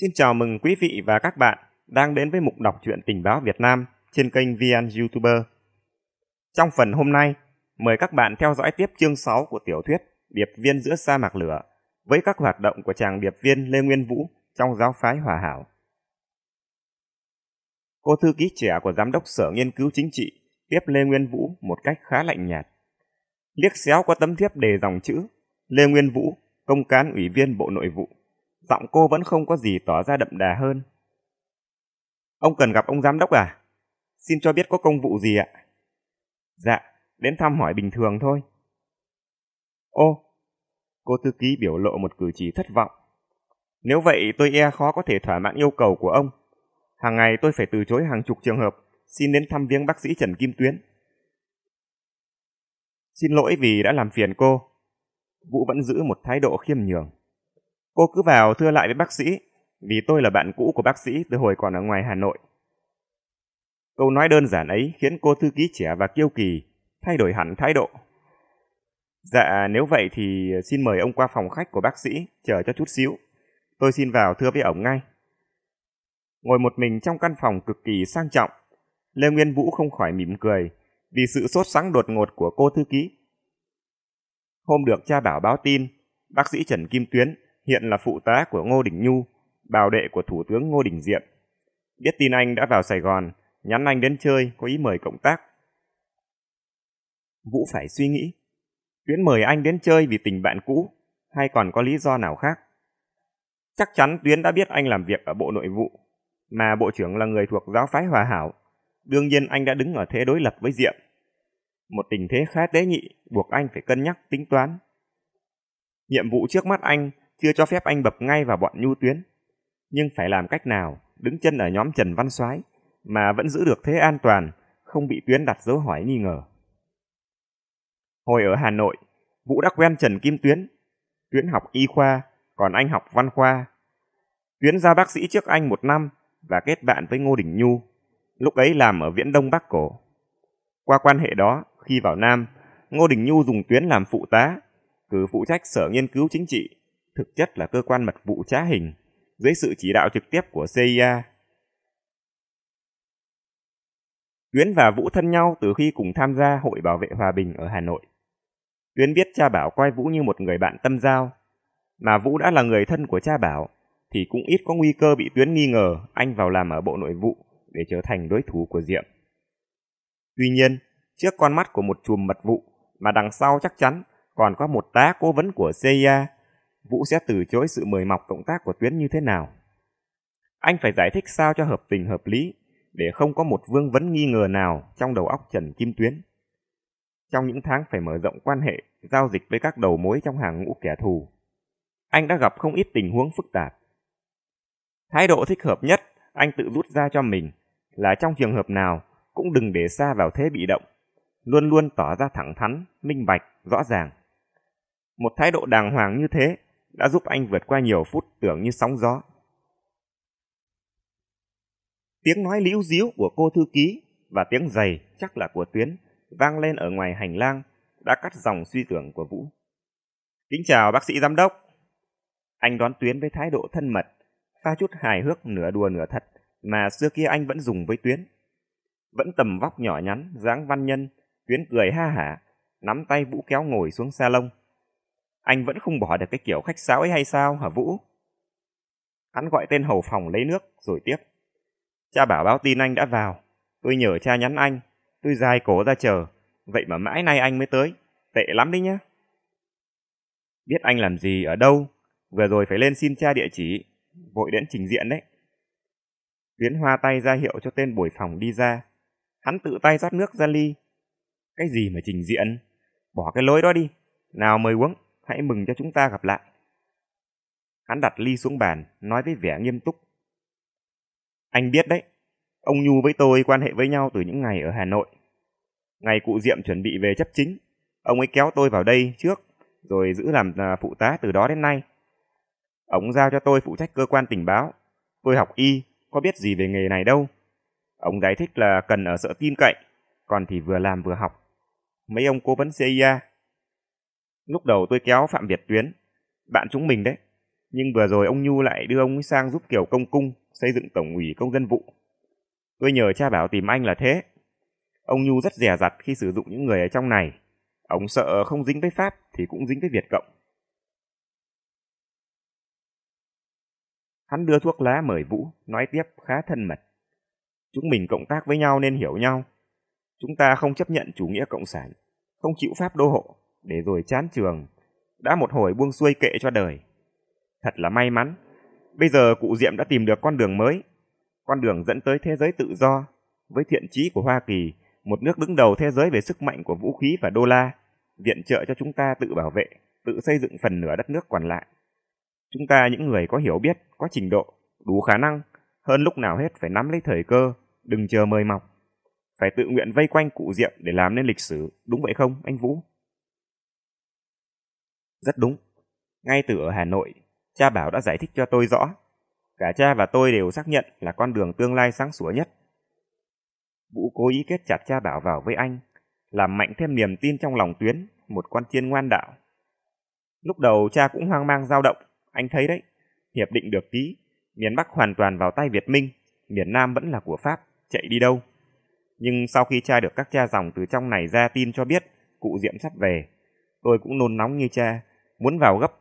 Xin chào mừng quý vị và các bạn đang đến với mục đọc truyện tình báo Việt Nam trên kênh VN Youtuber. Trong phần hôm nay, mời các bạn theo dõi tiếp chương 6 của tiểu thuyết Điệp viên giữa sa mạc lửa với các hoạt động của chàng điệp viên Lê Nguyên Vũ trong giáo phái Hòa Hảo. Cô thư ký trẻ của giám đốc sở nghiên cứu chính trị tiếp Lê Nguyên Vũ một cách khá lạnh nhạt. Liếc xéo qua tấm thiếp đề dòng chữ Lê Nguyên Vũ, công cán ủy viên Bộ Nội vụ giọng cô vẫn không có gì tỏ ra đậm đà hơn. Ông cần gặp ông giám đốc à? Xin cho biết có công vụ gì ạ? Dạ, đến thăm hỏi bình thường thôi. Ô, cô thư ký biểu lộ một cử chỉ thất vọng. Nếu vậy tôi e khó có thể thỏa mãn yêu cầu của ông. Hàng ngày tôi phải từ chối hàng chục trường hợp xin đến thăm viếng bác sĩ Trần Kim Tuyến. Xin lỗi vì đã làm phiền cô. Vũ vẫn giữ một thái độ khiêm nhường. Cô cứ vào thưa lại với bác sĩ, vì tôi là bạn cũ của bác sĩ từ hồi còn ở ngoài Hà Nội. Câu nói đơn giản ấy khiến cô thư ký trẻ và kiêu kỳ thay đổi hẳn thái độ. Dạ, nếu vậy thì xin mời ông qua phòng khách của bác sĩ, chờ cho chút xíu. Tôi xin vào thưa với ổng ngay. Ngồi một mình trong căn phòng cực kỳ sang trọng, Lê Nguyên Vũ không khỏi mỉm cười vì sự sốt sắng đột ngột của cô thư ký. Hôm được cha bảo báo tin, bác sĩ Trần Kim Tuyến hiện là phụ tá của Ngô Đình Nhu, bảo đệ của Thủ tướng Ngô Đình Diệm. Biết tin anh đã vào Sài Gòn, nhắn anh đến chơi, có ý mời cộng tác. Vũ phải suy nghĩ, Tuyến mời anh đến chơi vì tình bạn cũ, hay còn có lý do nào khác? Chắc chắn Tuyến đã biết anh làm việc ở Bộ Nội vụ, mà Bộ trưởng là người thuộc giáo phái hòa hảo. Đương nhiên anh đã đứng ở thế đối lập với Diệm. Một tình thế khá tế nhị buộc anh phải cân nhắc tính toán. Nhiệm vụ trước mắt anh chưa cho phép anh bập ngay vào bọn nhu tuyến. Nhưng phải làm cách nào đứng chân ở nhóm Trần Văn Soái mà vẫn giữ được thế an toàn, không bị tuyến đặt dấu hỏi nghi ngờ. Hồi ở Hà Nội, Vũ đã quen Trần Kim Tuyến. Tuyến học y khoa, còn anh học văn khoa. Tuyến ra bác sĩ trước anh một năm và kết bạn với Ngô Đình Nhu, lúc ấy làm ở Viễn Đông Bắc Cổ. Qua quan hệ đó, khi vào Nam, Ngô Đình Nhu dùng Tuyến làm phụ tá, cử phụ trách sở nghiên cứu chính trị thực chất là cơ quan mật vụ trá hình, dưới sự chỉ đạo trực tiếp của CIA. Tuyến và Vũ thân nhau từ khi cùng tham gia Hội Bảo vệ Hòa bình ở Hà Nội. Tuyến biết cha Bảo coi Vũ như một người bạn tâm giao, mà Vũ đã là người thân của cha Bảo, thì cũng ít có nguy cơ bị Tuyến nghi ngờ anh vào làm ở Bộ Nội vụ để trở thành đối thủ của Diệm. Tuy nhiên, trước con mắt của một chùm mật vụ mà đằng sau chắc chắn còn có một tá cố vấn của CIA Vũ sẽ từ chối sự mời mọc cộng tác của Tuyến như thế nào. Anh phải giải thích sao cho hợp tình hợp lý, để không có một vương vấn nghi ngờ nào trong đầu óc Trần Kim Tuyến. Trong những tháng phải mở rộng quan hệ, giao dịch với các đầu mối trong hàng ngũ kẻ thù, anh đã gặp không ít tình huống phức tạp. Thái độ thích hợp nhất anh tự rút ra cho mình là trong trường hợp nào cũng đừng để xa vào thế bị động, luôn luôn tỏ ra thẳng thắn, minh bạch, rõ ràng. Một thái độ đàng hoàng như thế đã giúp anh vượt qua nhiều phút tưởng như sóng gió. Tiếng nói liễu díu của cô thư ký và tiếng giày chắc là của Tuyến vang lên ở ngoài hành lang đã cắt dòng suy tưởng của Vũ. Kính chào bác sĩ giám đốc. Anh đón Tuyến với thái độ thân mật, pha chút hài hước nửa đùa nửa thật mà xưa kia anh vẫn dùng với Tuyến. Vẫn tầm vóc nhỏ nhắn, dáng văn nhân, Tuyến cười ha hả, nắm tay Vũ kéo ngồi xuống salon anh vẫn không bỏ được cái kiểu khách sáo ấy hay sao hả Vũ? Hắn gọi tên hầu phòng lấy nước rồi tiếp. Cha bảo báo tin anh đã vào. Tôi nhờ cha nhắn anh. Tôi dài cổ ra chờ. Vậy mà mãi nay anh mới tới. Tệ lắm đấy nhá. Biết anh làm gì ở đâu. Vừa rồi phải lên xin cha địa chỉ. Vội đến trình diện đấy. Tuyến hoa tay ra hiệu cho tên buổi phòng đi ra. Hắn tự tay rót nước ra ly. Cái gì mà trình diện? Bỏ cái lối đó đi. Nào mời uống hãy mừng cho chúng ta gặp lại. Hắn đặt ly xuống bàn, nói với vẻ nghiêm túc. Anh biết đấy, ông Nhu với tôi quan hệ với nhau từ những ngày ở Hà Nội. Ngày cụ Diệm chuẩn bị về chấp chính, ông ấy kéo tôi vào đây trước, rồi giữ làm à, phụ tá từ đó đến nay. Ông giao cho tôi phụ trách cơ quan tình báo. Tôi học y, có biết gì về nghề này đâu. Ông giải thích là cần ở sợ tin cậy, còn thì vừa làm vừa học. Mấy ông cố vấn CIA Lúc đầu tôi kéo Phạm Việt Tuyến, bạn chúng mình đấy. Nhưng vừa rồi ông Nhu lại đưa ông sang giúp kiểu công cung xây dựng tổng ủy công dân vụ. Tôi nhờ cha bảo tìm anh là thế. Ông Nhu rất dè dặt khi sử dụng những người ở trong này. Ông sợ không dính với Pháp thì cũng dính với Việt Cộng. Hắn đưa thuốc lá mời Vũ, nói tiếp khá thân mật. Chúng mình cộng tác với nhau nên hiểu nhau. Chúng ta không chấp nhận chủ nghĩa cộng sản, không chịu Pháp đô hộ, để rồi chán trường, đã một hồi buông xuôi kệ cho đời. Thật là may mắn, bây giờ cụ Diệm đã tìm được con đường mới, con đường dẫn tới thế giới tự do, với thiện chí của Hoa Kỳ, một nước đứng đầu thế giới về sức mạnh của vũ khí và đô la, viện trợ cho chúng ta tự bảo vệ, tự xây dựng phần nửa đất nước còn lại. Chúng ta những người có hiểu biết, có trình độ, đủ khả năng, hơn lúc nào hết phải nắm lấy thời cơ, đừng chờ mời mọc. Phải tự nguyện vây quanh cụ Diệm để làm nên lịch sử, đúng vậy không, anh Vũ? Rất đúng. Ngay từ ở Hà Nội, cha Bảo đã giải thích cho tôi rõ. Cả cha và tôi đều xác nhận là con đường tương lai sáng sủa nhất. Vũ cố ý kết chặt cha Bảo vào với anh, làm mạnh thêm niềm tin trong lòng Tuyến, một con chiên ngoan đạo. Lúc đầu cha cũng hoang mang dao động, anh thấy đấy, hiệp định được ký, miền Bắc hoàn toàn vào tay Việt Minh, miền Nam vẫn là của Pháp, chạy đi đâu. Nhưng sau khi cha được các cha dòng từ trong này ra tin cho biết, cụ Diệm sắp về, tôi cũng nôn nóng như cha, muốn vào gấp,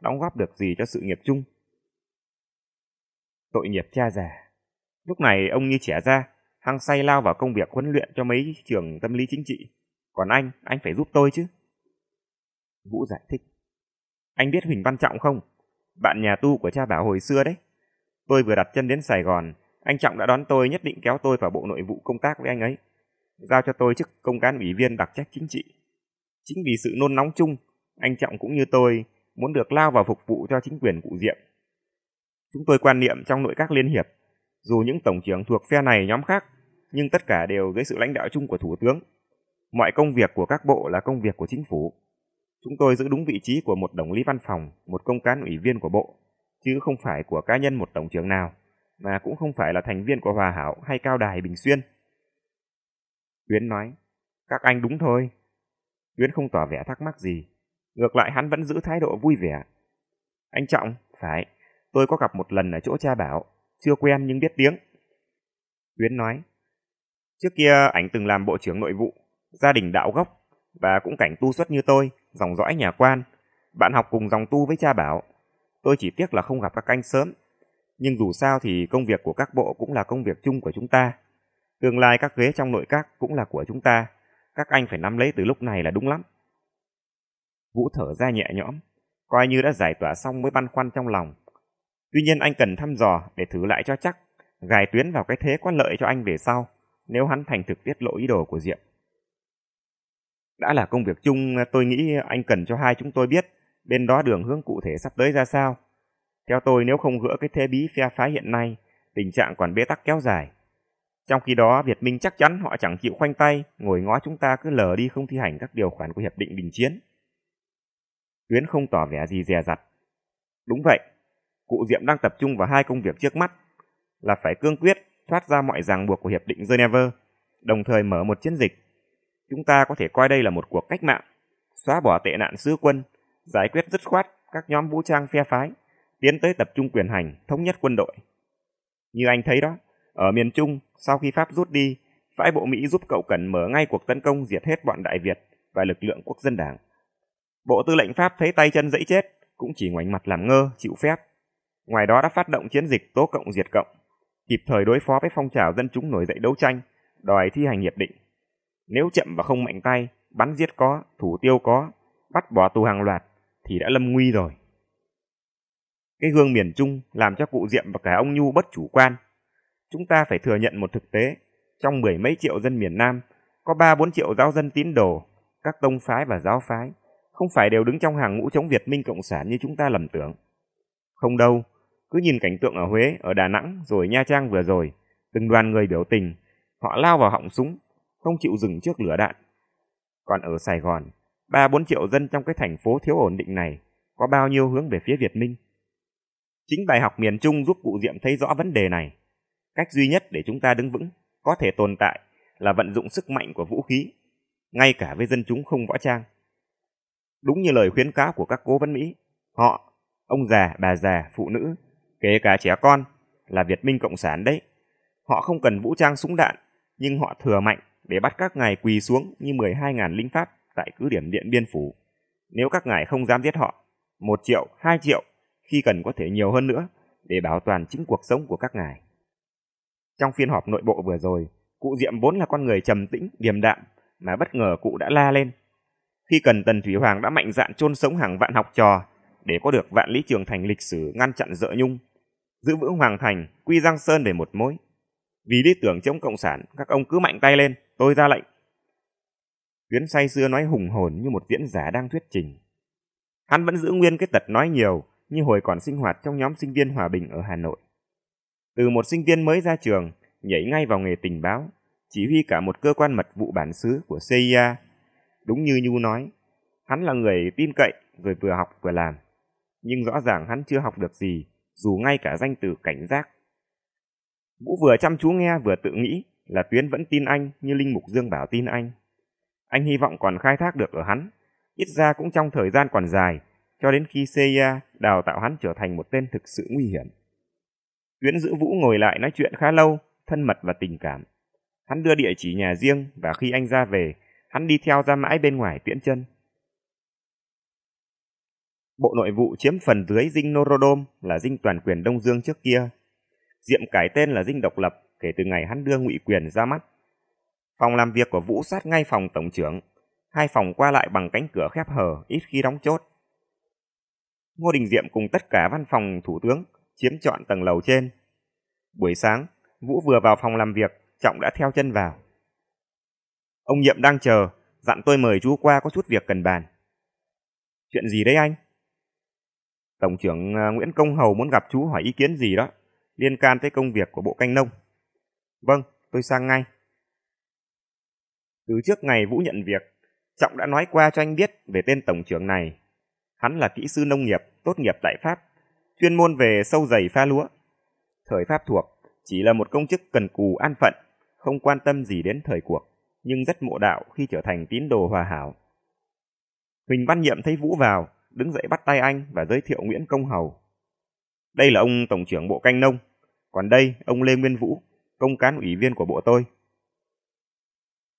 đóng góp được gì cho sự nghiệp chung. Tội nghiệp cha già. Lúc này ông như trẻ ra, hăng say lao vào công việc huấn luyện cho mấy trường tâm lý chính trị. Còn anh, anh phải giúp tôi chứ. Vũ giải thích. Anh biết Huỳnh Văn Trọng không? Bạn nhà tu của cha bảo hồi xưa đấy. Tôi vừa đặt chân đến Sài Gòn, anh Trọng đã đón tôi nhất định kéo tôi vào bộ nội vụ công tác với anh ấy. Giao cho tôi chức công cán ủy viên đặc trách chính trị Chính vì sự nôn nóng chung, anh Trọng cũng như tôi muốn được lao vào phục vụ cho chính quyền cụ Diệm. Chúng tôi quan niệm trong nội các liên hiệp, dù những tổng trưởng thuộc phe này nhóm khác, nhưng tất cả đều dưới sự lãnh đạo chung của Thủ tướng. Mọi công việc của các bộ là công việc của chính phủ. Chúng tôi giữ đúng vị trí của một đồng lý văn phòng, một công cán ủy viên của bộ, chứ không phải của cá nhân một tổng trưởng nào, mà cũng không phải là thành viên của Hòa Hảo hay Cao Đài Bình Xuyên. Tuyến nói, các anh đúng thôi, Tuyến không tỏ vẻ thắc mắc gì. Ngược lại hắn vẫn giữ thái độ vui vẻ. Anh Trọng, phải, tôi có gặp một lần ở chỗ cha bảo. Chưa quen nhưng biết tiếng. Tuyến nói, trước kia ảnh từng làm bộ trưởng nội vụ, gia đình đạo gốc, và cũng cảnh tu xuất như tôi, dòng dõi nhà quan. Bạn học cùng dòng tu với cha bảo. Tôi chỉ tiếc là không gặp các anh sớm. Nhưng dù sao thì công việc của các bộ cũng là công việc chung của chúng ta. Tương lai các ghế trong nội các cũng là của chúng ta các anh phải nắm lấy từ lúc này là đúng lắm. Vũ thở ra nhẹ nhõm, coi như đã giải tỏa xong mối băn khoăn trong lòng. Tuy nhiên anh cần thăm dò để thử lại cho chắc, gài tuyến vào cái thế có lợi cho anh về sau, nếu hắn thành thực tiết lộ ý đồ của Diệm. Đã là công việc chung, tôi nghĩ anh cần cho hai chúng tôi biết bên đó đường hướng cụ thể sắp tới ra sao. Theo tôi nếu không gỡ cái thế bí phe phái hiện nay, tình trạng còn bế tắc kéo dài, trong khi đó, Việt Minh chắc chắn họ chẳng chịu khoanh tay, ngồi ngó chúng ta cứ lờ đi không thi hành các điều khoản của Hiệp định Đình Chiến. Tuyến không tỏ vẻ gì dè dặt. Đúng vậy, cụ Diệm đang tập trung vào hai công việc trước mắt, là phải cương quyết thoát ra mọi ràng buộc của Hiệp định Geneva, đồng thời mở một chiến dịch. Chúng ta có thể coi đây là một cuộc cách mạng, xóa bỏ tệ nạn sứ quân, giải quyết dứt khoát các nhóm vũ trang phe phái, tiến tới tập trung quyền hành, thống nhất quân đội. Như anh thấy đó, ở miền Trung, sau khi Pháp rút đi, phái bộ Mỹ giúp cậu Cần mở ngay cuộc tấn công diệt hết bọn Đại Việt và lực lượng quốc dân đảng. Bộ tư lệnh Pháp thấy tay chân dẫy chết, cũng chỉ ngoảnh mặt làm ngơ, chịu phép. Ngoài đó đã phát động chiến dịch tố cộng diệt cộng, kịp thời đối phó với phong trào dân chúng nổi dậy đấu tranh, đòi thi hành hiệp định. Nếu chậm và không mạnh tay, bắn giết có, thủ tiêu có, bắt bỏ tù hàng loạt thì đã lâm nguy rồi. Cái gương miền Trung làm cho cụ Diệm và cả ông Nhu bất chủ quan, chúng ta phải thừa nhận một thực tế. Trong mười mấy triệu dân miền Nam, có ba bốn triệu giáo dân tín đồ, các tông phái và giáo phái, không phải đều đứng trong hàng ngũ chống Việt Minh Cộng sản như chúng ta lầm tưởng. Không đâu, cứ nhìn cảnh tượng ở Huế, ở Đà Nẵng, rồi Nha Trang vừa rồi, từng đoàn người biểu tình, họ lao vào họng súng, không chịu dừng trước lửa đạn. Còn ở Sài Gòn, ba bốn triệu dân trong cái thành phố thiếu ổn định này, có bao nhiêu hướng về phía Việt Minh? Chính bài học miền Trung giúp cụ Diệm thấy rõ vấn đề này. Cách duy nhất để chúng ta đứng vững, có thể tồn tại là vận dụng sức mạnh của vũ khí, ngay cả với dân chúng không võ trang. Đúng như lời khuyến cáo của các cố vấn Mỹ, họ, ông già, bà già, phụ nữ, kể cả trẻ con, là Việt Minh Cộng sản đấy. Họ không cần vũ trang súng đạn, nhưng họ thừa mạnh để bắt các ngài quỳ xuống như 12.000 lính Pháp tại cứ điểm Điện Biên Phủ. Nếu các ngài không dám giết họ, một triệu, hai triệu, khi cần có thể nhiều hơn nữa để bảo toàn chính cuộc sống của các ngài. Trong phiên họp nội bộ vừa rồi, cụ Diệm vốn là con người trầm tĩnh, điềm đạm, mà bất ngờ cụ đã la lên. Khi cần Tần Thủy Hoàng đã mạnh dạn chôn sống hàng vạn học trò để có được vạn lý trường thành lịch sử ngăn chặn dợ nhung, giữ vững hoàng thành, quy giang sơn về một mối. Vì lý tưởng chống cộng sản, các ông cứ mạnh tay lên, tôi ra lệnh. Tuyến say xưa nói hùng hồn như một diễn giả đang thuyết trình. Hắn vẫn giữ nguyên cái tật nói nhiều như hồi còn sinh hoạt trong nhóm sinh viên hòa bình ở Hà Nội từ một sinh viên mới ra trường, nhảy ngay vào nghề tình báo, chỉ huy cả một cơ quan mật vụ bản xứ của CIA. Đúng như Nhu nói, hắn là người tin cậy rồi vừa học vừa làm. Nhưng rõ ràng hắn chưa học được gì, dù ngay cả danh từ cảnh giác. Vũ vừa chăm chú nghe vừa tự nghĩ là Tuyến vẫn tin anh như Linh Mục Dương bảo tin anh. Anh hy vọng còn khai thác được ở hắn, ít ra cũng trong thời gian còn dài, cho đến khi CIA đào tạo hắn trở thành một tên thực sự nguy hiểm. Nguyễn Dữ Vũ ngồi lại nói chuyện khá lâu, thân mật và tình cảm. Hắn đưa địa chỉ nhà riêng và khi anh ra về, hắn đi theo ra mãi bên ngoài tiễn chân. Bộ nội vụ chiếm phần dưới dinh Norodom là dinh toàn quyền Đông Dương trước kia. Diệm cải tên là dinh độc lập kể từ ngày hắn đưa ngụy quyền ra mắt. Phòng làm việc của Vũ sát ngay phòng tổng trưởng. Hai phòng qua lại bằng cánh cửa khép hờ, ít khi đóng chốt. Ngô Đình Diệm cùng tất cả văn phòng thủ tướng chiếm trọn tầng lầu trên. Buổi sáng, Vũ vừa vào phòng làm việc, Trọng đã theo chân vào. Ông Nhiệm đang chờ, dặn tôi mời chú qua có chút việc cần bàn. Chuyện gì đấy anh? Tổng trưởng ờ, Nguyễn Công Hầu muốn gặp chú hỏi ý kiến gì đó, liên can tới công việc của Bộ Canh Nông. Vâng, tôi sang ngay. Từ trước ngày Vũ nhận việc, Trọng đã nói qua cho anh biết về tên tổng trưởng này. Hắn là kỹ sư nông nghiệp, tốt nghiệp tại Pháp, chuyên môn về sâu dày pha lúa. Thời Pháp thuộc chỉ là một công chức cần cù an phận, không quan tâm gì đến thời cuộc, nhưng rất mộ đạo khi trở thành tín đồ hòa hảo. Huỳnh Văn Nhiệm thấy Vũ vào, đứng dậy bắt tay anh và giới thiệu Nguyễn Công Hầu. Đây là ông Tổng trưởng Bộ Canh Nông, còn đây ông Lê Nguyên Vũ, công cán ủy viên của bộ tôi.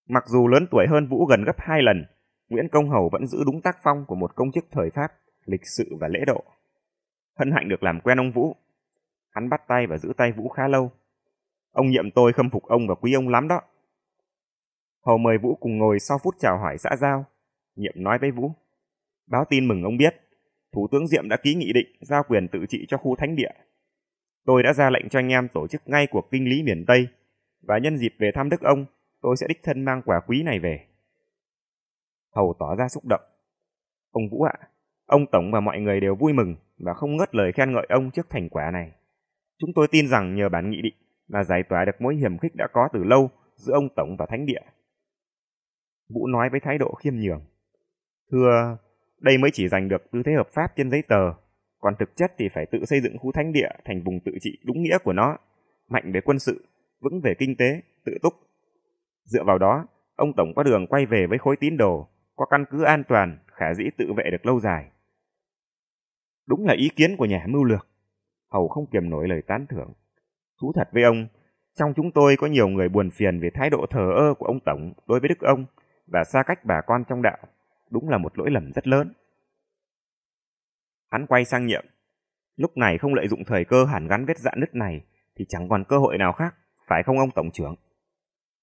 Mặc dù lớn tuổi hơn Vũ gần gấp hai lần, Nguyễn Công Hầu vẫn giữ đúng tác phong của một công chức thời Pháp, lịch sự và lễ độ hân hạnh được làm quen ông Vũ. Hắn bắt tay và giữ tay Vũ khá lâu. Ông nhiệm tôi khâm phục ông và quý ông lắm đó. Hầu mời Vũ cùng ngồi sau phút chào hỏi xã giao. Nhiệm nói với Vũ. Báo tin mừng ông biết, Thủ tướng Diệm đã ký nghị định giao quyền tự trị cho khu thánh địa. Tôi đã ra lệnh cho anh em tổ chức ngay cuộc kinh lý miền Tây, và nhân dịp về thăm đức ông, tôi sẽ đích thân mang quả quý này về. Hầu tỏ ra xúc động. Ông Vũ ạ, à, Ông Tổng và mọi người đều vui mừng và không ngớt lời khen ngợi ông trước thành quả này. Chúng tôi tin rằng nhờ bản nghị định là giải tỏa được mối hiểm khích đã có từ lâu giữa ông Tổng và Thánh Địa. Vũ nói với thái độ khiêm nhường. Thưa, đây mới chỉ giành được tư thế hợp pháp trên giấy tờ, còn thực chất thì phải tự xây dựng khu thánh địa thành vùng tự trị đúng nghĩa của nó, mạnh về quân sự, vững về kinh tế, tự túc. Dựa vào đó, ông Tổng có đường quay về với khối tín đồ, có căn cứ an toàn, khả dĩ tự vệ được lâu dài. Đúng là ý kiến của nhà mưu lược. Hầu không kiềm nổi lời tán thưởng. Thú thật với ông, trong chúng tôi có nhiều người buồn phiền về thái độ thờ ơ của ông Tổng đối với Đức ông và xa cách bà con trong đạo. Đúng là một lỗi lầm rất lớn. Hắn quay sang nhiệm. Lúc này không lợi dụng thời cơ hàn gắn vết dạn nứt này thì chẳng còn cơ hội nào khác, phải không ông Tổng trưởng?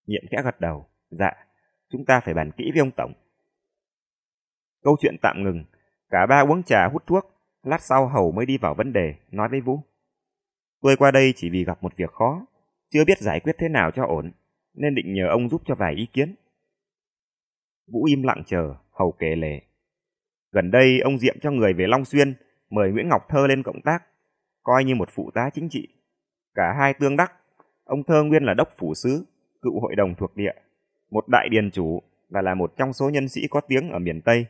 Nhiệm khẽ gật đầu. Dạ, chúng ta phải bàn kỹ với ông Tổng. Câu chuyện tạm ngừng, cả ba uống trà hút thuốc, Lát sau Hầu mới đi vào vấn đề, nói với Vũ. Tôi qua đây chỉ vì gặp một việc khó, chưa biết giải quyết thế nào cho ổn, nên định nhờ ông giúp cho vài ý kiến. Vũ im lặng chờ, Hầu kể lể. Gần đây ông Diệm cho người về Long Xuyên, mời Nguyễn Ngọc Thơ lên cộng tác, coi như một phụ tá chính trị. Cả hai tương đắc, ông Thơ nguyên là đốc phủ sứ, cựu hội đồng thuộc địa, một đại điền chủ và là một trong số nhân sĩ có tiếng ở miền Tây.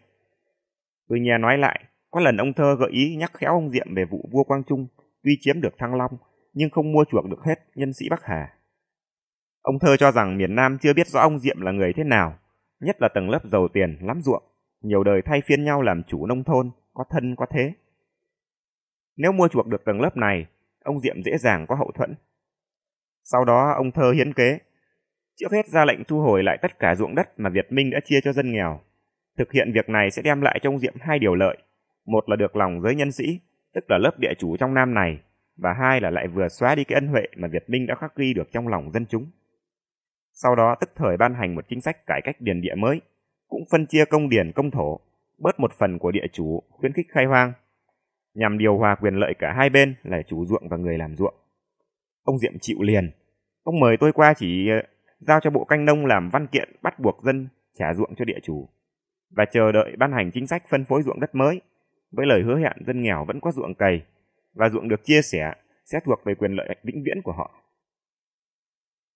Tôi nghe nói lại, có lần ông Thơ gợi ý nhắc khéo ông Diệm về vụ vua Quang Trung tuy chiếm được Thăng Long nhưng không mua chuộc được hết nhân sĩ Bắc Hà. Ông Thơ cho rằng miền Nam chưa biết rõ ông Diệm là người thế nào, nhất là tầng lớp giàu tiền lắm ruộng, nhiều đời thay phiên nhau làm chủ nông thôn, có thân có thế. Nếu mua chuộc được tầng lớp này, ông Diệm dễ dàng có hậu thuẫn. Sau đó ông Thơ hiến kế, trước hết ra lệnh thu hồi lại tất cả ruộng đất mà Việt Minh đã chia cho dân nghèo. Thực hiện việc này sẽ đem lại cho ông Diệm hai điều lợi một là được lòng giới nhân sĩ, tức là lớp địa chủ trong Nam này, và hai là lại vừa xóa đi cái ân huệ mà Việt Minh đã khắc ghi được trong lòng dân chúng. Sau đó tức thời ban hành một chính sách cải cách điền địa mới, cũng phân chia công điền công thổ, bớt một phần của địa chủ, khuyến khích khai hoang, nhằm điều hòa quyền lợi cả hai bên là chủ ruộng và người làm ruộng. Ông Diệm chịu liền, ông mời tôi qua chỉ ờ, giao cho bộ canh nông làm văn kiện bắt buộc dân trả ruộng cho địa chủ và chờ đợi ban hành chính sách phân phối ruộng đất mới với lời hứa hẹn dân nghèo vẫn có ruộng cày và ruộng được chia sẻ sẽ thuộc về quyền lợi vĩnh viễn của họ.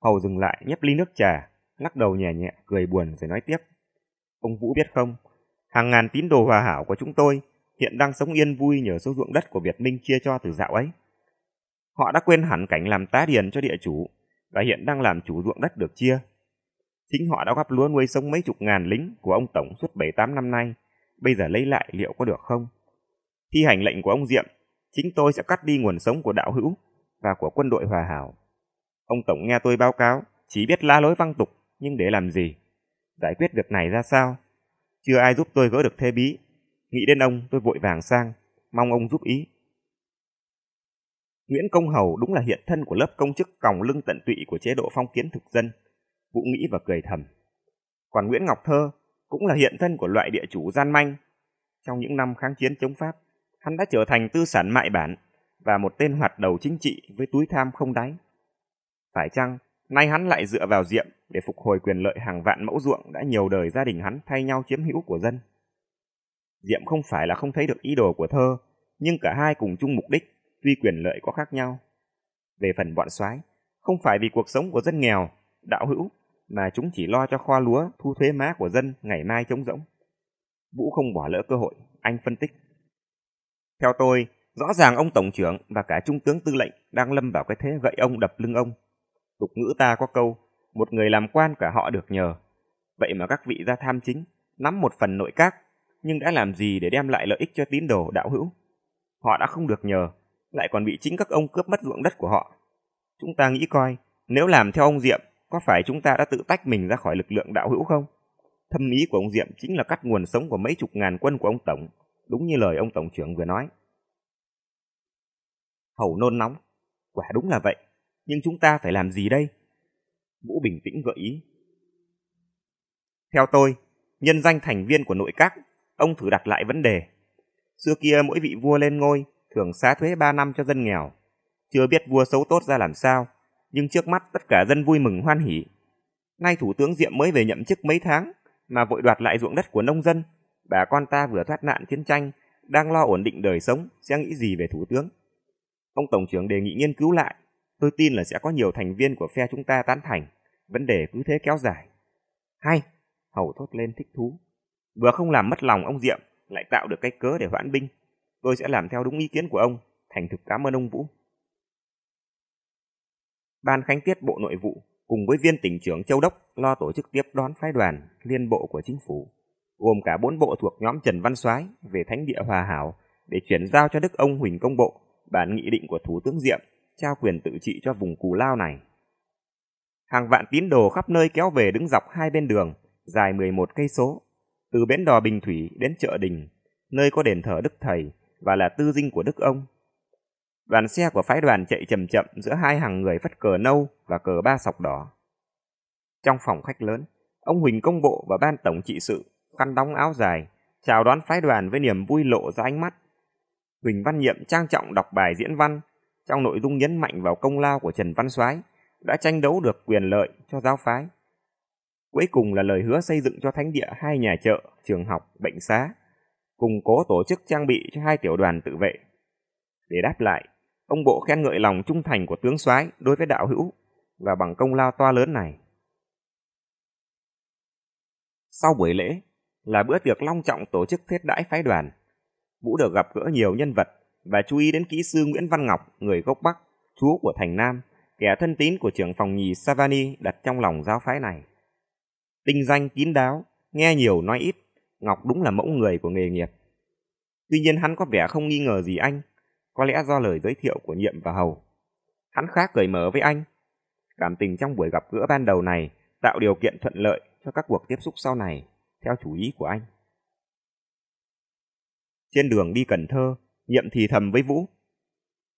Hầu dừng lại nhấp ly nước trà, lắc đầu nhẹ nhẹ, cười buồn rồi nói tiếp. Ông Vũ biết không, hàng ngàn tín đồ hòa hảo của chúng tôi hiện đang sống yên vui nhờ số ruộng đất của Việt Minh chia cho từ dạo ấy. Họ đã quên hẳn cảnh làm tá điền cho địa chủ và hiện đang làm chủ ruộng đất được chia. Chính họ đã góp lúa nuôi sống mấy chục ngàn lính của ông Tổng suốt 7-8 năm nay, bây giờ lấy lại liệu có được không? thi hành lệnh của ông Diệm, chính tôi sẽ cắt đi nguồn sống của đạo hữu và của quân đội hòa hảo. Ông Tổng nghe tôi báo cáo, chỉ biết la lối văng tục, nhưng để làm gì? Giải quyết việc này ra sao? Chưa ai giúp tôi gỡ được thê bí. Nghĩ đến ông, tôi vội vàng sang, mong ông giúp ý. Nguyễn Công Hầu đúng là hiện thân của lớp công chức còng lưng tận tụy của chế độ phong kiến thực dân. Vũ nghĩ và cười thầm. Còn Nguyễn Ngọc Thơ cũng là hiện thân của loại địa chủ gian manh. Trong những năm kháng chiến chống Pháp, Hắn đã trở thành tư sản mại bản và một tên hoạt đầu chính trị với túi tham không đáy. Phải chăng, nay hắn lại dựa vào diệm để phục hồi quyền lợi hàng vạn mẫu ruộng đã nhiều đời gia đình hắn thay nhau chiếm hữu của dân. Diệm không phải là không thấy được ý đồ của thơ, nhưng cả hai cùng chung mục đích, tuy quyền lợi có khác nhau. Về phần bọn soái, không phải vì cuộc sống của dân nghèo, đạo hữu, mà chúng chỉ lo cho khoa lúa thu thuế má của dân ngày mai trống rỗng. Vũ không bỏ lỡ cơ hội, anh phân tích. Theo tôi, rõ ràng ông Tổng trưởng và cả Trung tướng Tư lệnh đang lâm vào cái thế gậy ông đập lưng ông. Tục ngữ ta có câu, một người làm quan cả họ được nhờ. Vậy mà các vị ra tham chính, nắm một phần nội các, nhưng đã làm gì để đem lại lợi ích cho tín đồ đạo hữu? Họ đã không được nhờ, lại còn bị chính các ông cướp mất ruộng đất của họ. Chúng ta nghĩ coi, nếu làm theo ông Diệm, có phải chúng ta đã tự tách mình ra khỏi lực lượng đạo hữu không? Thâm ý của ông Diệm chính là cắt nguồn sống của mấy chục ngàn quân của ông Tổng, đúng như lời ông Tổng trưởng vừa nói. Hầu nôn nóng, quả đúng là vậy, nhưng chúng ta phải làm gì đây? Vũ bình tĩnh gợi ý. Theo tôi, nhân danh thành viên của nội các, ông thử đặt lại vấn đề. Xưa kia mỗi vị vua lên ngôi thường xá thuế 3 năm cho dân nghèo. Chưa biết vua xấu tốt ra làm sao, nhưng trước mắt tất cả dân vui mừng hoan hỉ. Nay thủ tướng Diệm mới về nhậm chức mấy tháng mà vội đoạt lại ruộng đất của nông dân bà con ta vừa thoát nạn chiến tranh, đang lo ổn định đời sống, sẽ nghĩ gì về thủ tướng? Ông Tổng trưởng đề nghị nghiên cứu lại, tôi tin là sẽ có nhiều thành viên của phe chúng ta tán thành, vấn đề cứ thế kéo dài. Hay, Hầu thốt lên thích thú. Vừa không làm mất lòng ông Diệm, lại tạo được cái cớ để hoãn binh. Tôi sẽ làm theo đúng ý kiến của ông, thành thực cảm ơn ông Vũ. Ban khánh tiết Bộ Nội vụ cùng với viên tỉnh trưởng Châu Đốc lo tổ chức tiếp đón phái đoàn liên bộ của chính phủ gồm cả bốn bộ thuộc nhóm Trần Văn Soái về thánh địa Hòa Hảo để chuyển giao cho Đức ông Huỳnh Công Bộ bản nghị định của Thủ tướng Diệm trao quyền tự trị cho vùng Cù Lao này. Hàng vạn tín đồ khắp nơi kéo về đứng dọc hai bên đường, dài 11 cây số, từ bến đò Bình Thủy đến chợ Đình, nơi có đền thờ Đức Thầy và là tư dinh của Đức ông. Đoàn xe của phái đoàn chạy chậm chậm giữa hai hàng người phất cờ nâu và cờ ba sọc đỏ. Trong phòng khách lớn, ông Huỳnh Công Bộ và ban tổng trị sự khăn đóng áo dài, chào đón phái đoàn với niềm vui lộ ra ánh mắt. Huỳnh Văn Nhiệm trang trọng đọc bài diễn văn, trong nội dung nhấn mạnh vào công lao của Trần Văn Soái đã tranh đấu được quyền lợi cho giáo phái. Cuối cùng là lời hứa xây dựng cho thánh địa hai nhà chợ, trường học, bệnh xá, cùng cố tổ chức trang bị cho hai tiểu đoàn tự vệ. Để đáp lại, ông bộ khen ngợi lòng trung thành của tướng soái đối với đạo hữu và bằng công lao to lớn này. Sau buổi lễ, là bữa tiệc long trọng tổ chức thiết đãi phái đoàn. Vũ được gặp gỡ nhiều nhân vật và chú ý đến kỹ sư Nguyễn Văn Ngọc, người gốc Bắc, chú của Thành Nam, kẻ thân tín của trưởng phòng nhì Savani đặt trong lòng giáo phái này. Tinh danh kín đáo, nghe nhiều nói ít, Ngọc đúng là mẫu người của nghề nghiệp. Tuy nhiên hắn có vẻ không nghi ngờ gì anh, có lẽ do lời giới thiệu của Nhiệm và Hầu. Hắn khá cởi mở với anh. Cảm tình trong buổi gặp gỡ ban đầu này tạo điều kiện thuận lợi cho các cuộc tiếp xúc sau này theo chủ ý của anh. Trên đường đi Cần Thơ, Nhiệm thì thầm với Vũ.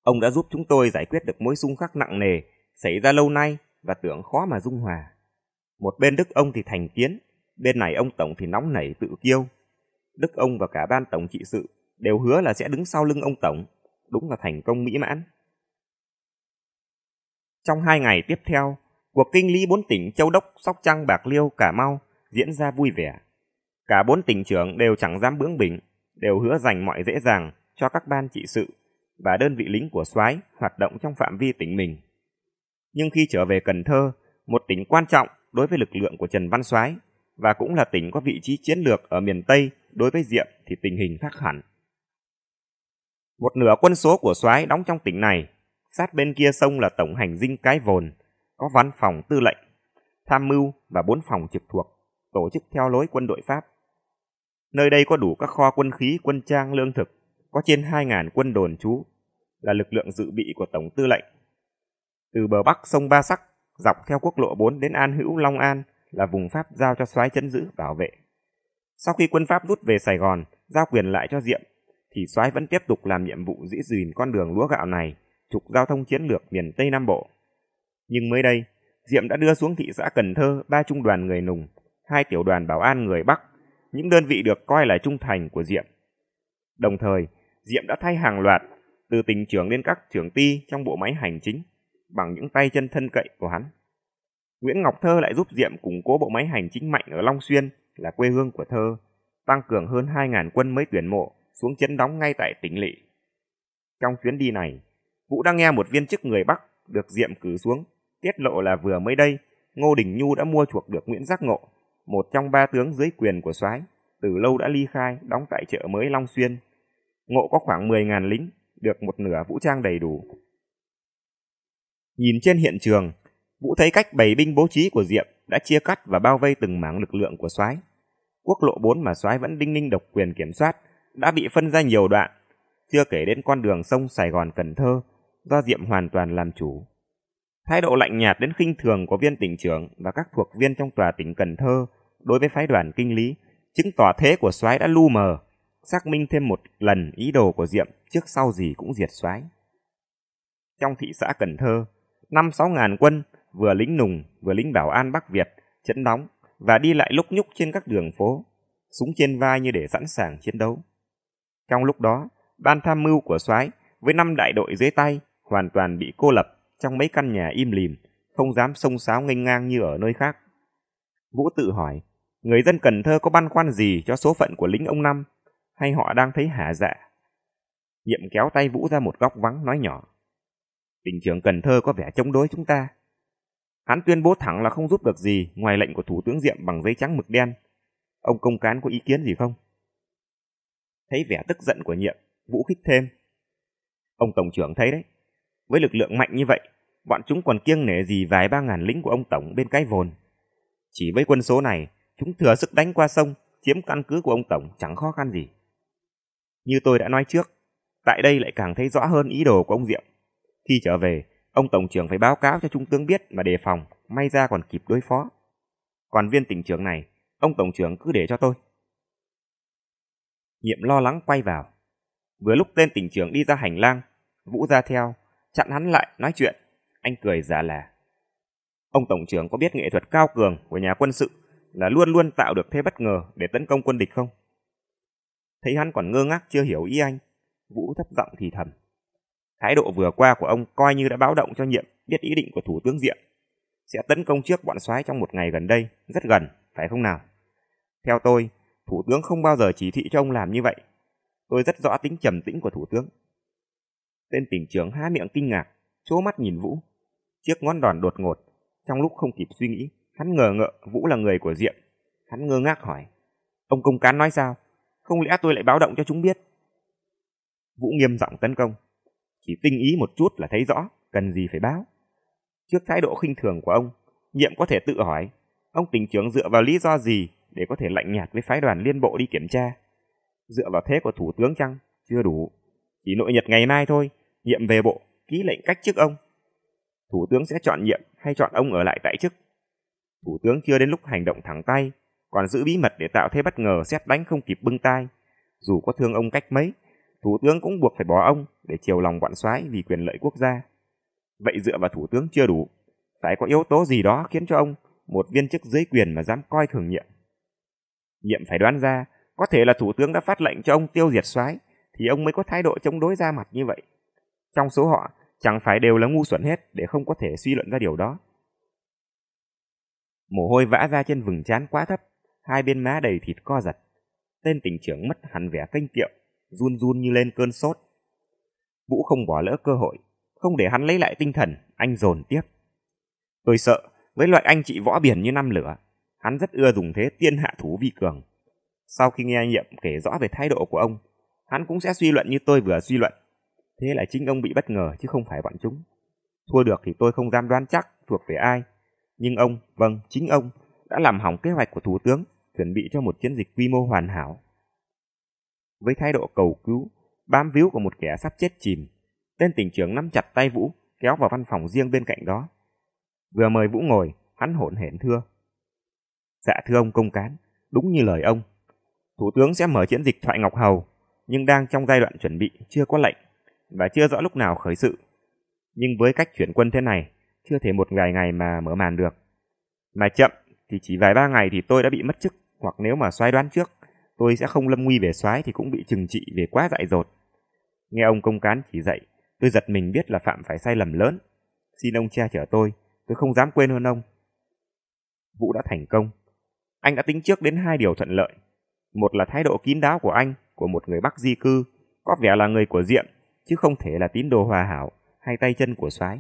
Ông đã giúp chúng tôi giải quyết được mối xung khắc nặng nề xảy ra lâu nay và tưởng khó mà dung hòa. Một bên Đức ông thì thành kiến, bên này ông Tổng thì nóng nảy tự kiêu. Đức ông và cả ban Tổng trị sự đều hứa là sẽ đứng sau lưng ông Tổng, đúng là thành công mỹ mãn. Trong hai ngày tiếp theo, cuộc kinh lý bốn tỉnh Châu Đốc, Sóc Trăng, Bạc Liêu, Cà Mau diễn ra vui vẻ. Cả bốn tỉnh trưởng đều chẳng dám bướng bỉnh, đều hứa dành mọi dễ dàng cho các ban trị sự và đơn vị lính của soái hoạt động trong phạm vi tỉnh mình. Nhưng khi trở về Cần Thơ, một tỉnh quan trọng đối với lực lượng của Trần Văn Soái và cũng là tỉnh có vị trí chiến lược ở miền Tây đối với Diệm thì tình hình khác hẳn. Một nửa quân số của soái đóng trong tỉnh này, sát bên kia sông là tổng hành dinh Cái Vồn, có văn phòng tư lệnh, tham mưu và bốn phòng trực thuộc, tổ chức theo lối quân đội Pháp. Nơi đây có đủ các kho quân khí, quân trang, lương thực, có trên 2.000 quân đồn trú, là lực lượng dự bị của Tổng Tư lệnh. Từ bờ bắc sông Ba Sắc, dọc theo quốc lộ 4 đến An Hữu, Long An là vùng Pháp giao cho soái chấn giữ, bảo vệ. Sau khi quân Pháp rút về Sài Gòn, giao quyền lại cho Diệm, thì soái vẫn tiếp tục làm nhiệm vụ giữ gìn con đường lúa gạo này, trục giao thông chiến lược miền Tây Nam Bộ. Nhưng mới đây, Diệm đã đưa xuống thị xã Cần Thơ ba trung đoàn người Nùng, hai tiểu đoàn bảo an người Bắc những đơn vị được coi là trung thành của Diệm. Đồng thời, Diệm đã thay hàng loạt, từ tỉnh trưởng lên các trưởng ty trong bộ máy hành chính, bằng những tay chân thân cậy của hắn. Nguyễn Ngọc Thơ lại giúp Diệm củng cố bộ máy hành chính mạnh ở Long Xuyên, là quê hương của Thơ, tăng cường hơn 2.000 quân mới tuyển mộ xuống chấn đóng ngay tại tỉnh lỵ. Trong chuyến đi này, Vũ đang nghe một viên chức người Bắc được Diệm cử xuống, tiết lộ là vừa mới đây, Ngô Đình Nhu đã mua chuộc được Nguyễn Giác Ngộ một trong ba tướng dưới quyền của soái từ lâu đã ly khai đóng tại chợ mới Long Xuyên. Ngộ có khoảng mười ngàn lính, được một nửa vũ trang đầy đủ. Nhìn trên hiện trường, Vũ thấy cách bày binh bố trí của Diệm đã chia cắt và bao vây từng mảng lực lượng của soái. Quốc lộ 4 mà soái vẫn đinh ninh độc quyền kiểm soát đã bị phân ra nhiều đoạn, chưa kể đến con đường sông Sài Gòn Cần Thơ do Diệm hoàn toàn làm chủ. Thái độ lạnh nhạt đến khinh thường của viên tỉnh trưởng và các thuộc viên trong tòa tỉnh Cần Thơ đối với phái đoàn kinh lý, chứng tỏ thế của soái đã lu mờ, xác minh thêm một lần ý đồ của Diệm trước sau gì cũng diệt soái. Trong thị xã Cần Thơ, năm sáu ngàn quân, vừa lính nùng, vừa lính bảo an Bắc Việt, chấn đóng và đi lại lúc nhúc trên các đường phố, súng trên vai như để sẵn sàng chiến đấu. Trong lúc đó, ban tham mưu của soái với năm đại đội dưới tay hoàn toàn bị cô lập trong mấy căn nhà im lìm, không dám sông sáo nghênh ngang như ở nơi khác. Vũ tự hỏi, Người dân Cần Thơ có băn khoăn gì cho số phận của lính ông Năm? Hay họ đang thấy hả dạ? Nhiệm kéo tay Vũ ra một góc vắng nói nhỏ. Tỉnh trưởng Cần Thơ có vẻ chống đối chúng ta. Hắn tuyên bố thẳng là không giúp được gì ngoài lệnh của Thủ tướng Diệm bằng giấy trắng mực đen. Ông công cán có ý kiến gì không? Thấy vẻ tức giận của Nhiệm, Vũ khích thêm. Ông Tổng trưởng thấy đấy, với lực lượng mạnh như vậy, bọn chúng còn kiêng nể gì vài ba ngàn lính của ông Tổng bên cái vồn. Chỉ với quân số này, Chúng thừa sức đánh qua sông, chiếm căn cứ của ông Tổng chẳng khó khăn gì. Như tôi đã nói trước, tại đây lại càng thấy rõ hơn ý đồ của ông Diệm. Khi trở về, ông Tổng trưởng phải báo cáo cho Trung tướng biết mà đề phòng, may ra còn kịp đối phó. Còn viên tỉnh trưởng này, ông Tổng trưởng cứ để cho tôi. Nhiệm lo lắng quay vào. Vừa lúc tên tỉnh trưởng đi ra hành lang, Vũ ra theo, chặn hắn lại, nói chuyện. Anh cười giả là. Ông Tổng trưởng có biết nghệ thuật cao cường của nhà quân sự là luôn luôn tạo được thế bất ngờ để tấn công quân địch không? Thấy hắn còn ngơ ngác chưa hiểu ý anh, Vũ thấp giọng thì thầm. Thái độ vừa qua của ông coi như đã báo động cho nhiệm biết ý định của Thủ tướng Diệm. Sẽ tấn công trước bọn soái trong một ngày gần đây, rất gần, phải không nào? Theo tôi, Thủ tướng không bao giờ chỉ thị cho ông làm như vậy. Tôi rất rõ tính trầm tĩnh của Thủ tướng. Tên tỉnh trưởng há miệng kinh ngạc, chố mắt nhìn Vũ. Chiếc ngón đòn đột ngột, trong lúc không kịp suy nghĩ, Hắn ngờ ngợ Vũ là người của Diệm. Hắn ngơ ngác hỏi. Ông công cán nói sao? Không lẽ tôi lại báo động cho chúng biết? Vũ nghiêm giọng tấn công. Chỉ tinh ý một chút là thấy rõ, cần gì phải báo. Trước thái độ khinh thường của ông, nhiệm có thể tự hỏi. Ông tỉnh trưởng dựa vào lý do gì để có thể lạnh nhạt với phái đoàn liên bộ đi kiểm tra? Dựa vào thế của thủ tướng chăng? Chưa đủ. Chỉ nội nhật ngày nay thôi, nhiệm về bộ, ký lệnh cách chức ông. Thủ tướng sẽ chọn nhiệm hay chọn ông ở lại tại chức Thủ tướng chưa đến lúc hành động thẳng tay, còn giữ bí mật để tạo thế bất ngờ xét đánh không kịp bưng tai. Dù có thương ông cách mấy, thủ tướng cũng buộc phải bỏ ông để chiều lòng bọn soái vì quyền lợi quốc gia. Vậy dựa vào thủ tướng chưa đủ, phải có yếu tố gì đó khiến cho ông một viên chức dưới quyền mà dám coi thường nhiệm. Nhiệm phải đoán ra, có thể là thủ tướng đã phát lệnh cho ông tiêu diệt soái thì ông mới có thái độ chống đối ra mặt như vậy. Trong số họ, chẳng phải đều là ngu xuẩn hết để không có thể suy luận ra điều đó. Mồ hôi vã ra trên vừng trán quá thấp, hai bên má đầy thịt co giật. Tên tỉnh trưởng mất hẳn vẻ kênh kiệu, run run như lên cơn sốt. Vũ không bỏ lỡ cơ hội, không để hắn lấy lại tinh thần, anh dồn tiếp. Tôi sợ, với loại anh chị võ biển như năm lửa, hắn rất ưa dùng thế tiên hạ thủ vi cường. Sau khi nghe nhiệm kể rõ về thái độ của ông, hắn cũng sẽ suy luận như tôi vừa suy luận. Thế là chính ông bị bất ngờ chứ không phải bọn chúng. Thua được thì tôi không dám đoán chắc thuộc về ai, nhưng ông, vâng, chính ông, đã làm hỏng kế hoạch của Thủ tướng, chuẩn bị cho một chiến dịch quy mô hoàn hảo. Với thái độ cầu cứu, bám víu của một kẻ sắp chết chìm, tên tỉnh trưởng nắm chặt tay Vũ, kéo vào văn phòng riêng bên cạnh đó. Vừa mời Vũ ngồi, hắn hổn hển thưa. Dạ thưa ông công cán, đúng như lời ông. Thủ tướng sẽ mở chiến dịch Thoại Ngọc Hầu, nhưng đang trong giai đoạn chuẩn bị, chưa có lệnh, và chưa rõ lúc nào khởi sự. Nhưng với cách chuyển quân thế này, chưa thể một ngày ngày mà mở màn được. Mà chậm thì chỉ vài ba ngày thì tôi đã bị mất chức, hoặc nếu mà soái đoán trước, tôi sẽ không lâm nguy về soái thì cũng bị trừng trị về quá dại dột. Nghe ông công cán chỉ dạy, tôi giật mình biết là phạm phải sai lầm lớn. Xin ông che chở tôi, tôi không dám quên hơn ông. Vũ đã thành công. Anh đã tính trước đến hai điều thuận lợi. Một là thái độ kín đáo của anh, của một người Bắc di cư, có vẻ là người của Diệm, chứ không thể là tín đồ hòa hảo hay tay chân của soái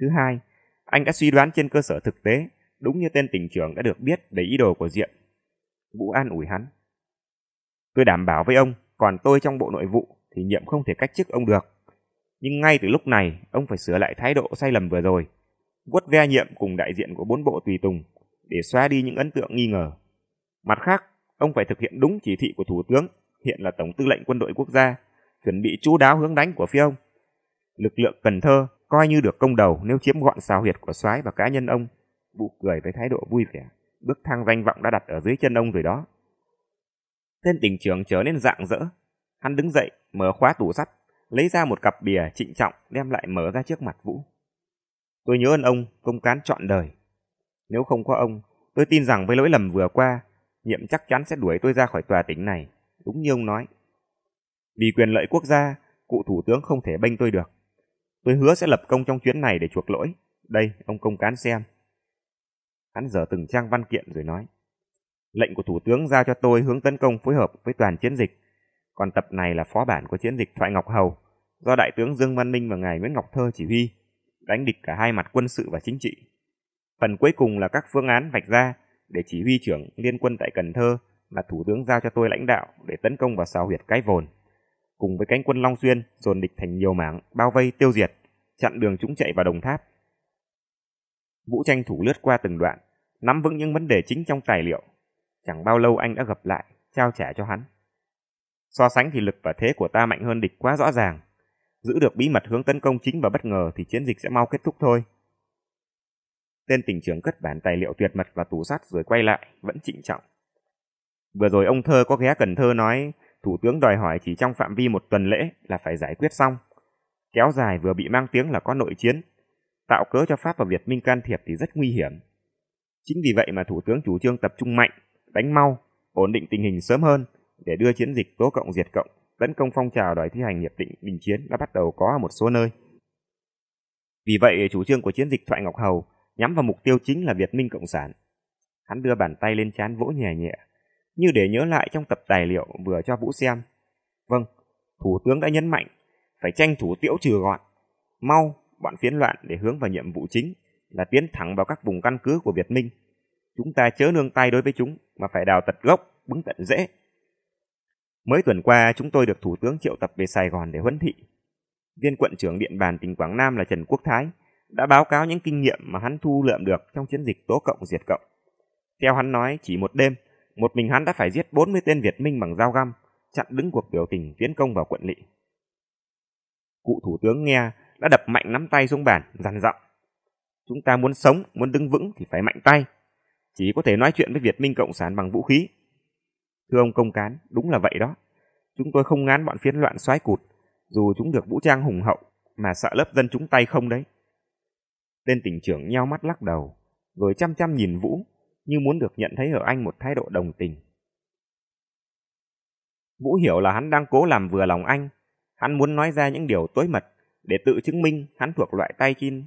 Thứ hai, anh đã suy đoán trên cơ sở thực tế, đúng như tên tỉnh trưởng đã được biết để ý đồ của Diệm. Vũ an ủi hắn. Tôi đảm bảo với ông, còn tôi trong bộ nội vụ thì nhiệm không thể cách chức ông được. Nhưng ngay từ lúc này, ông phải sửa lại thái độ sai lầm vừa rồi. Quất ve nhiệm cùng đại diện của bốn bộ tùy tùng để xóa đi những ấn tượng nghi ngờ. Mặt khác, ông phải thực hiện đúng chỉ thị của Thủ tướng, hiện là Tổng tư lệnh quân đội quốc gia, chuẩn bị chú đáo hướng đánh của phía ông. Lực lượng Cần Thơ coi như được công đầu nếu chiếm gọn xào huyệt của soái và cá nhân ông. vũ cười với thái độ vui vẻ, bước thang danh vọng đã đặt ở dưới chân ông rồi đó. Tên tỉnh trưởng trở nên rạng rỡ, hắn đứng dậy, mở khóa tủ sắt, lấy ra một cặp bìa trịnh trọng đem lại mở ra trước mặt Vũ. Tôi nhớ ơn ông, công cán trọn đời. Nếu không có ông, tôi tin rằng với lỗi lầm vừa qua, nhiệm chắc chắn sẽ đuổi tôi ra khỏi tòa tỉnh này, đúng như ông nói. Vì quyền lợi quốc gia, cụ thủ tướng không thể bênh tôi được. Tôi hứa sẽ lập công trong chuyến này để chuộc lỗi. Đây, ông công cán xem. Hắn dở từng trang văn kiện rồi nói. Lệnh của Thủ tướng giao cho tôi hướng tấn công phối hợp với toàn chiến dịch. Còn tập này là phó bản của chiến dịch Thoại Ngọc Hầu, do Đại tướng Dương Văn Minh và Ngài Nguyễn Ngọc Thơ chỉ huy, đánh địch cả hai mặt quân sự và chính trị. Phần cuối cùng là các phương án vạch ra để chỉ huy trưởng liên quân tại Cần Thơ mà Thủ tướng giao cho tôi lãnh đạo để tấn công vào xào huyệt cái vồn cùng với cánh quân Long Xuyên dồn địch thành nhiều mảng, bao vây tiêu diệt, chặn đường chúng chạy vào Đồng Tháp. Vũ tranh thủ lướt qua từng đoạn, nắm vững những vấn đề chính trong tài liệu. Chẳng bao lâu anh đã gặp lại, trao trả cho hắn. So sánh thì lực và thế của ta mạnh hơn địch quá rõ ràng. Giữ được bí mật hướng tấn công chính và bất ngờ thì chiến dịch sẽ mau kết thúc thôi. Tên tỉnh trưởng cất bản tài liệu tuyệt mật và tủ sắt rồi quay lại, vẫn trịnh trọng. Vừa rồi ông Thơ có ghé Cần Thơ nói Thủ tướng đòi hỏi chỉ trong phạm vi một tuần lễ là phải giải quyết xong. Kéo dài vừa bị mang tiếng là có nội chiến, tạo cớ cho Pháp và Việt Minh can thiệp thì rất nguy hiểm. Chính vì vậy mà Thủ tướng chủ trương tập trung mạnh, đánh mau, ổn định tình hình sớm hơn để đưa chiến dịch tố cộng diệt cộng, tấn công phong trào đòi thi hành hiệp định đình chiến đã bắt đầu có ở một số nơi. Vì vậy, chủ trương của chiến dịch Thoại Ngọc Hầu nhắm vào mục tiêu chính là Việt Minh Cộng sản. Hắn đưa bàn tay lên chán vỗ nhẹ nhẹ, như để nhớ lại trong tập tài liệu vừa cho Vũ xem. Vâng, Thủ tướng đã nhấn mạnh, phải tranh thủ tiễu trừ gọn. Mau, bọn phiến loạn để hướng vào nhiệm vụ chính là tiến thẳng vào các vùng căn cứ của Việt Minh. Chúng ta chớ nương tay đối với chúng mà phải đào tật gốc, bứng tận dễ. Mới tuần qua chúng tôi được Thủ tướng triệu tập về Sài Gòn để huấn thị. Viên quận trưởng Điện Bàn tỉnh Quảng Nam là Trần Quốc Thái đã báo cáo những kinh nghiệm mà hắn thu lượm được trong chiến dịch tố cộng diệt cộng. Theo hắn nói, chỉ một đêm, một mình hắn đã phải giết 40 tên Việt Minh bằng dao găm, chặn đứng cuộc biểu tình tiến công vào quận lỵ. Cụ thủ tướng nghe đã đập mạnh nắm tay xuống bàn, dằn giọng. Chúng ta muốn sống, muốn đứng vững thì phải mạnh tay. Chỉ có thể nói chuyện với Việt Minh Cộng sản bằng vũ khí. Thưa ông Công Cán, đúng là vậy đó. Chúng tôi không ngán bọn phiến loạn xoái cụt, dù chúng được vũ trang hùng hậu, mà sợ lớp dân chúng tay không đấy. Tên tỉnh trưởng nheo mắt lắc đầu, rồi chăm chăm nhìn Vũ, như muốn được nhận thấy ở anh một thái độ đồng tình. Vũ hiểu là hắn đang cố làm vừa lòng anh, hắn muốn nói ra những điều tối mật để tự chứng minh hắn thuộc loại tay chân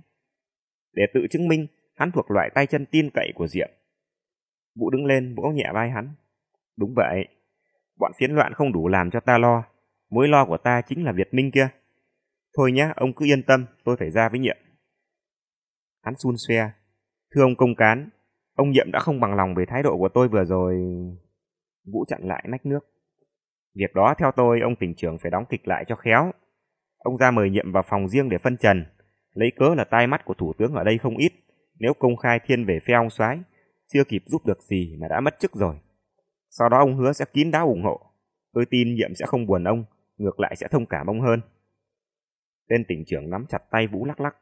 Để tự chứng minh hắn thuộc loại tay chân tin cậy của Diệm. Vũ đứng lên vỗ nhẹ vai hắn. Đúng vậy, bọn phiến loạn không đủ làm cho ta lo, mối lo của ta chính là Việt Minh kia. Thôi nhá, ông cứ yên tâm, tôi phải ra với nhiệm. Hắn xun xoe. Thưa ông công cán, Ông Nhiệm đã không bằng lòng về thái độ của tôi vừa rồi. Vũ chặn lại nách nước. Việc đó theo tôi ông tỉnh trưởng phải đóng kịch lại cho khéo. Ông ra mời Nhiệm vào phòng riêng để phân trần. Lấy cớ là tai mắt của thủ tướng ở đây không ít. Nếu công khai thiên về phe ông soái chưa kịp giúp được gì mà đã mất chức rồi. Sau đó ông hứa sẽ kín đáo ủng hộ. Tôi tin Nhiệm sẽ không buồn ông, ngược lại sẽ thông cảm ông hơn. Tên tỉnh trưởng nắm chặt tay Vũ lắc lắc.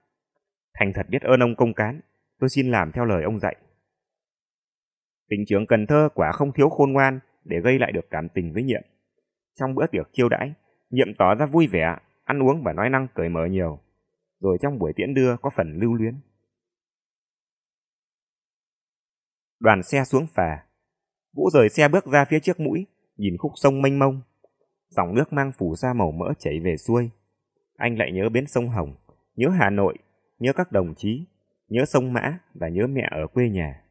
Thành thật biết ơn ông công cán, tôi xin làm theo lời ông dạy. Tỉnh trưởng Cần Thơ quả không thiếu khôn ngoan để gây lại được cảm tình với nhiệm. Trong bữa tiệc chiêu đãi, nhiệm tỏ ra vui vẻ, ăn uống và nói năng cởi mở nhiều. Rồi trong buổi tiễn đưa có phần lưu luyến. Đoàn xe xuống phà. Vũ rời xe bước ra phía trước mũi, nhìn khúc sông mênh mông. Dòng nước mang phù sa màu mỡ chảy về xuôi. Anh lại nhớ bến sông Hồng, nhớ Hà Nội, nhớ các đồng chí, nhớ sông Mã và nhớ mẹ ở quê nhà.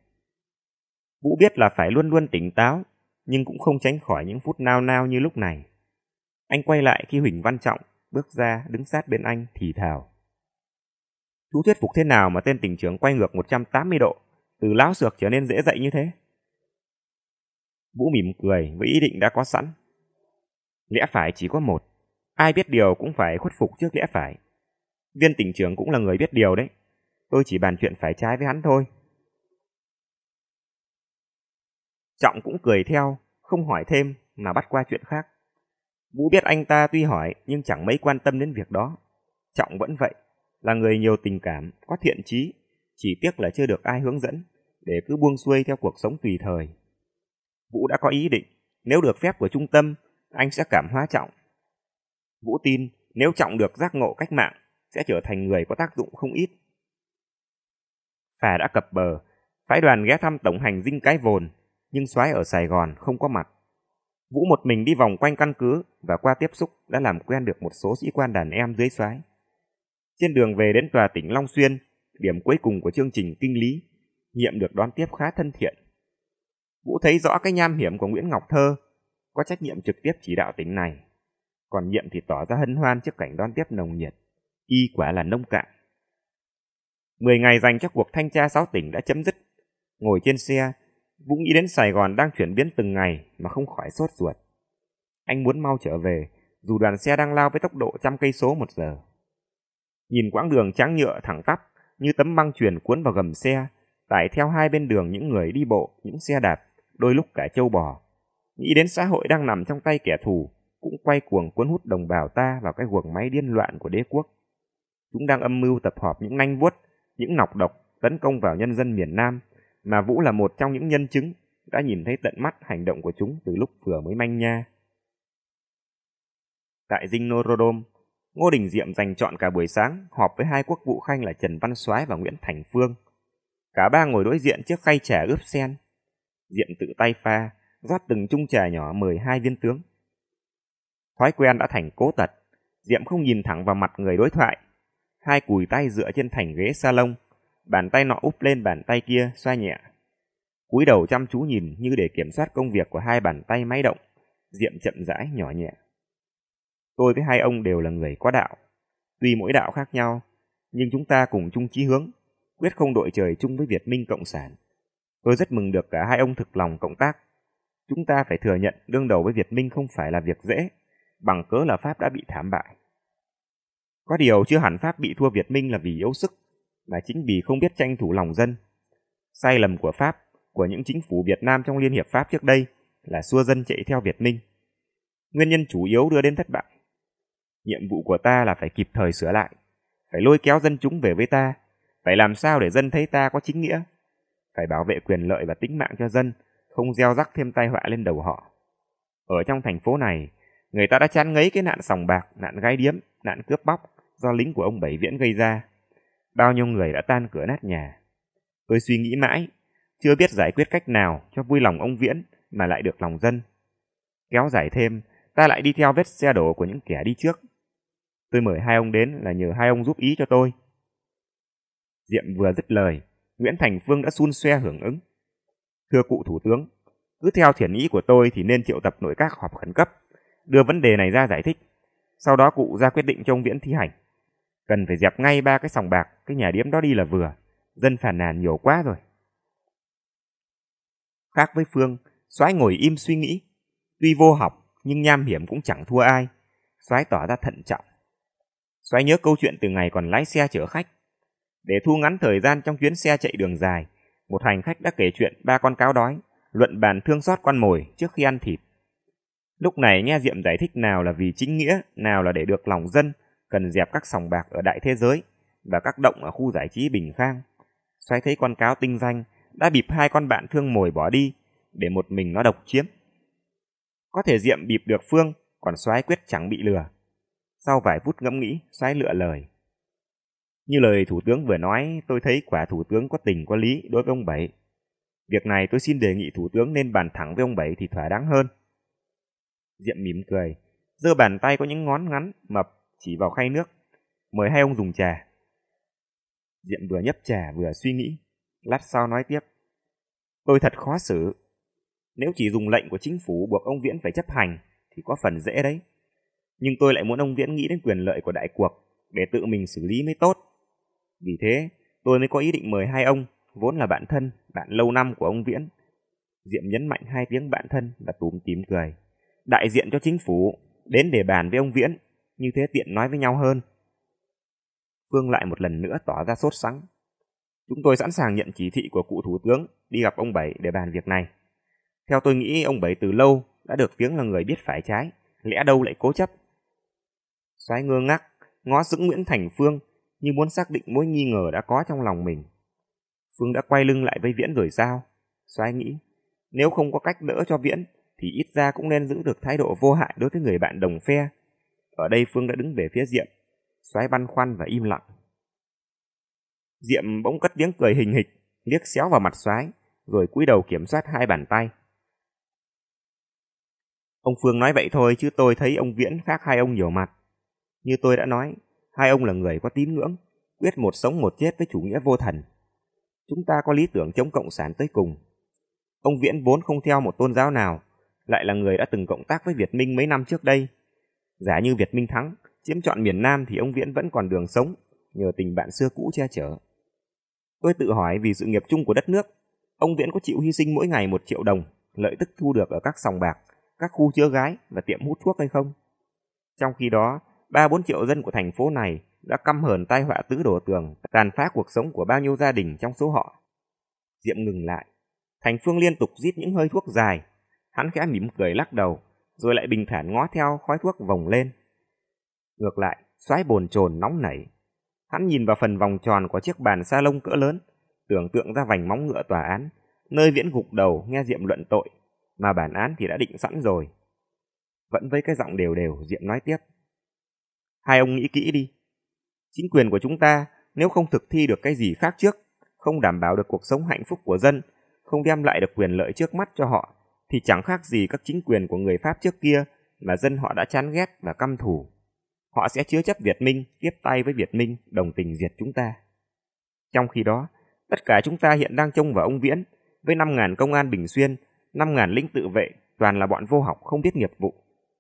Vũ biết là phải luôn luôn tỉnh táo, nhưng cũng không tránh khỏi những phút nao nao như lúc này. Anh quay lại khi Huỳnh Văn Trọng bước ra đứng sát bên anh thì thào. Chú thuyết phục thế nào mà tên tỉnh trưởng quay ngược 180 độ, từ lão sược trở nên dễ dậy như thế? Vũ mỉm cười với ý định đã có sẵn. Lẽ phải chỉ có một, ai biết điều cũng phải khuất phục trước lẽ phải. Viên tỉnh trưởng cũng là người biết điều đấy, tôi chỉ bàn chuyện phải trái với hắn thôi. Trọng cũng cười theo, không hỏi thêm mà bắt qua chuyện khác. Vũ biết anh ta tuy hỏi nhưng chẳng mấy quan tâm đến việc đó. Trọng vẫn vậy, là người nhiều tình cảm, có thiện trí, chỉ tiếc là chưa được ai hướng dẫn, để cứ buông xuôi theo cuộc sống tùy thời. Vũ đã có ý định, nếu được phép của trung tâm, anh sẽ cảm hóa Trọng. Vũ tin nếu Trọng được giác ngộ cách mạng, sẽ trở thành người có tác dụng không ít. Phà đã cập bờ, phái đoàn ghé thăm tổng hành dinh cái vồn, nhưng soái ở Sài Gòn không có mặt. Vũ một mình đi vòng quanh căn cứ và qua tiếp xúc đã làm quen được một số sĩ quan đàn em dưới soái. Trên đường về đến tòa tỉnh Long Xuyên, điểm cuối cùng của chương trình kinh lý, nhiệm được đón tiếp khá thân thiện. Vũ thấy rõ cái nham hiểm của Nguyễn Ngọc Thơ, có trách nhiệm trực tiếp chỉ đạo tỉnh này. Còn nhiệm thì tỏ ra hân hoan trước cảnh đón tiếp nồng nhiệt, y quả là nông cạn. Mười ngày dành cho cuộc thanh tra sáu tỉnh đã chấm dứt. Ngồi trên xe, Vũ nghĩ đến Sài Gòn đang chuyển biến từng ngày mà không khỏi sốt ruột. Anh muốn mau trở về, dù đoàn xe đang lao với tốc độ trăm cây số một giờ. Nhìn quãng đường trắng nhựa thẳng tắp, như tấm băng truyền cuốn vào gầm xe, tải theo hai bên đường những người đi bộ, những xe đạp, đôi lúc cả châu bò. Nghĩ đến xã hội đang nằm trong tay kẻ thù, cũng quay cuồng cuốn hút đồng bào ta vào cái guồng máy điên loạn của đế quốc. Chúng đang âm mưu tập hợp những nanh vuốt, những nọc độc tấn công vào nhân dân miền Nam, mà Vũ là một trong những nhân chứng đã nhìn thấy tận mắt hành động của chúng từ lúc vừa mới manh nha. Tại dinh Norodom, Ngô Đình Diệm dành chọn cả buổi sáng họp với hai quốc vụ khanh là Trần Văn Soái và Nguyễn Thành Phương. Cả ba ngồi đối diện chiếc khay trà ướp sen. Diệm tự tay pha, rót từng chung trà nhỏ mời hai viên tướng. Thói quen đã thành cố tật, Diệm không nhìn thẳng vào mặt người đối thoại. Hai cùi tay dựa trên thành ghế salon, bàn tay nọ úp lên bàn tay kia xoa nhẹ. Cúi đầu chăm chú nhìn như để kiểm soát công việc của hai bàn tay máy động, Diệm chậm rãi nhỏ nhẹ. Tôi với hai ông đều là người có đạo, tuy mỗi đạo khác nhau, nhưng chúng ta cùng chung chí hướng, quyết không đội trời chung với Việt Minh Cộng sản. Tôi rất mừng được cả hai ông thực lòng cộng tác. Chúng ta phải thừa nhận đương đầu với Việt Minh không phải là việc dễ, bằng cớ là Pháp đã bị thảm bại. Có điều chưa hẳn Pháp bị thua Việt Minh là vì yếu sức, là chính vì không biết tranh thủ lòng dân. Sai lầm của Pháp, của những chính phủ Việt Nam trong Liên hiệp Pháp trước đây là xua dân chạy theo Việt Minh. Nguyên nhân chủ yếu đưa đến thất bại. Nhiệm vụ của ta là phải kịp thời sửa lại, phải lôi kéo dân chúng về với ta, phải làm sao để dân thấy ta có chính nghĩa, phải bảo vệ quyền lợi và tính mạng cho dân, không gieo rắc thêm tai họa lên đầu họ. Ở trong thành phố này, người ta đã chán ngấy cái nạn sòng bạc, nạn gái điếm, nạn cướp bóc do lính của ông Bảy Viễn gây ra bao nhiêu người đã tan cửa nát nhà. Tôi suy nghĩ mãi, chưa biết giải quyết cách nào cho vui lòng ông Viễn mà lại được lòng dân. Kéo dài thêm, ta lại đi theo vết xe đổ của những kẻ đi trước. Tôi mời hai ông đến là nhờ hai ông giúp ý cho tôi. Diệm vừa dứt lời, Nguyễn Thành Phương đã xun xoe hưởng ứng. Thưa cụ Thủ tướng, cứ theo thiền ý của tôi thì nên triệu tập nội các họp khẩn cấp, đưa vấn đề này ra giải thích. Sau đó cụ ra quyết định trong viễn thi hành. Cần phải dẹp ngay ba cái sòng bạc, cái nhà điếm đó đi là vừa. Dân phản nàn nhiều quá rồi. Khác với Phương, soái ngồi im suy nghĩ. Tuy vô học, nhưng nham hiểm cũng chẳng thua ai. soái tỏ ra thận trọng. soái nhớ câu chuyện từ ngày còn lái xe chở khách. Để thu ngắn thời gian trong chuyến xe chạy đường dài, một hành khách đã kể chuyện ba con cáo đói, luận bàn thương xót con mồi trước khi ăn thịt. Lúc này nghe Diệm giải thích nào là vì chính nghĩa, nào là để được lòng dân, cần dẹp các sòng bạc ở đại thế giới và các động ở khu giải trí Bình Khang. Xoay thấy con cáo tinh danh đã bịp hai con bạn thương mồi bỏ đi để một mình nó độc chiếm. Có thể diệm bịp được Phương, còn Soái quyết chẳng bị lừa. Sau vài phút ngẫm nghĩ, Soái lựa lời. Như lời thủ tướng vừa nói, tôi thấy quả thủ tướng có tình có lý đối với ông Bảy. Việc này tôi xin đề nghị thủ tướng nên bàn thẳng với ông Bảy thì thỏa đáng hơn. Diệm mỉm cười, giơ bàn tay có những ngón ngắn mập chỉ vào khay nước, mời hai ông dùng trà. Diệm vừa nhấp trà vừa suy nghĩ, lát sau nói tiếp. Tôi thật khó xử. Nếu chỉ dùng lệnh của chính phủ buộc ông Viễn phải chấp hành thì có phần dễ đấy. Nhưng tôi lại muốn ông Viễn nghĩ đến quyền lợi của đại cuộc để tự mình xử lý mới tốt. Vì thế, tôi mới có ý định mời hai ông, vốn là bạn thân, bạn lâu năm của ông Viễn. Diệm nhấn mạnh hai tiếng bạn thân và túm tím cười. Đại diện cho chính phủ, đến để bàn với ông Viễn như thế tiện nói với nhau hơn. Phương lại một lần nữa tỏ ra sốt sắng. Chúng tôi sẵn sàng nhận chỉ thị của cụ thủ tướng đi gặp ông Bảy để bàn việc này. Theo tôi nghĩ ông Bảy từ lâu đã được tiếng là người biết phải trái, lẽ đâu lại cố chấp. Soái ngơ ngác, ngó dững Nguyễn Thành Phương như muốn xác định mối nghi ngờ đã có trong lòng mình. Phương đã quay lưng lại với Viễn rồi sao? Soái nghĩ, nếu không có cách đỡ cho Viễn thì ít ra cũng nên giữ được thái độ vô hại đối với người bạn đồng phe ở đây Phương đã đứng về phía Diệm, xoáy băn khoăn và im lặng. Diệm bỗng cất tiếng cười hình hịch, liếc xéo vào mặt xoáy, rồi cúi đầu kiểm soát hai bàn tay. Ông Phương nói vậy thôi chứ tôi thấy ông Viễn khác hai ông nhiều mặt. Như tôi đã nói, hai ông là người có tín ngưỡng, quyết một sống một chết với chủ nghĩa vô thần. Chúng ta có lý tưởng chống cộng sản tới cùng. Ông Viễn vốn không theo một tôn giáo nào, lại là người đã từng cộng tác với Việt Minh mấy năm trước đây. Giả như Việt Minh thắng, chiếm trọn miền Nam thì ông Viễn vẫn còn đường sống, nhờ tình bạn xưa cũ che chở. Tôi tự hỏi vì sự nghiệp chung của đất nước, ông Viễn có chịu hy sinh mỗi ngày một triệu đồng, lợi tức thu được ở các sòng bạc, các khu chứa gái và tiệm hút thuốc hay không? Trong khi đó, ba bốn triệu dân của thành phố này đã căm hờn tai họa tứ đổ tường, tàn phá cuộc sống của bao nhiêu gia đình trong số họ. Diệm ngừng lại. Thành Phương liên tục rít những hơi thuốc dài. Hắn khẽ mỉm cười lắc đầu, rồi lại bình thản ngó theo khói thuốc vòng lên. Ngược lại, xoáy bồn chồn nóng nảy. Hắn nhìn vào phần vòng tròn của chiếc bàn sa lông cỡ lớn, tưởng tượng ra vành móng ngựa tòa án, nơi viễn gục đầu nghe Diệm luận tội, mà bản án thì đã định sẵn rồi. Vẫn với cái giọng đều đều, Diệm nói tiếp. Hai ông nghĩ kỹ đi. Chính quyền của chúng ta, nếu không thực thi được cái gì khác trước, không đảm bảo được cuộc sống hạnh phúc của dân, không đem lại được quyền lợi trước mắt cho họ, thì chẳng khác gì các chính quyền của người Pháp trước kia mà dân họ đã chán ghét và căm thù. Họ sẽ chứa chấp Việt Minh, tiếp tay với Việt Minh, đồng tình diệt chúng ta. Trong khi đó, tất cả chúng ta hiện đang trông vào ông Viễn, với 5.000 công an Bình Xuyên, 5.000 lính tự vệ, toàn là bọn vô học không biết nghiệp vụ.